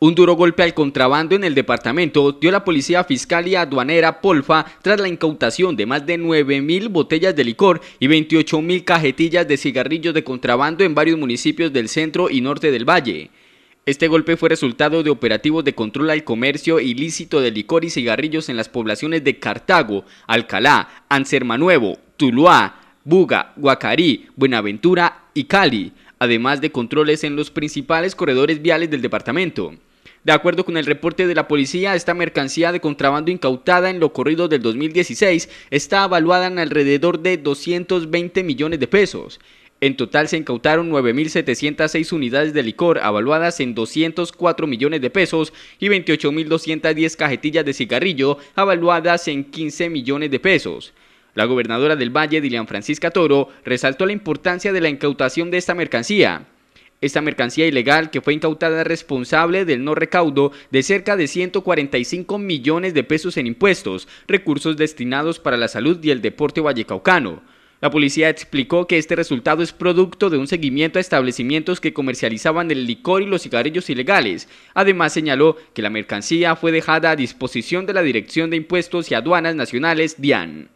Un duro golpe al contrabando en el departamento dio la policía fiscal y aduanera Polfa tras la incautación de más de 9.000 botellas de licor y 28.000 cajetillas de cigarrillos de contrabando en varios municipios del centro y norte del valle. Este golpe fue resultado de operativos de control al comercio ilícito de licor y cigarrillos en las poblaciones de Cartago, Alcalá, Ansermanuevo, Tuluá, Buga, Guacarí, Buenaventura y Cali, además de controles en los principales corredores viales del departamento. De acuerdo con el reporte de la policía, esta mercancía de contrabando incautada en lo corrido del 2016 está evaluada en alrededor de 220 millones de pesos. En total se incautaron 9.706 unidades de licor avaluadas en 204 millones de pesos y 28.210 cajetillas de cigarrillo avaluadas en 15 millones de pesos. La gobernadora del Valle, Dilian Francisca Toro, resaltó la importancia de la incautación de esta mercancía. Esta mercancía ilegal que fue incautada es responsable del no recaudo de cerca de 145 millones de pesos en impuestos, recursos destinados para la salud y el deporte vallecaucano. La policía explicó que este resultado es producto de un seguimiento a establecimientos que comercializaban el licor y los cigarrillos ilegales. Además señaló que la mercancía fue dejada a disposición de la Dirección de Impuestos y Aduanas Nacionales, DIAN.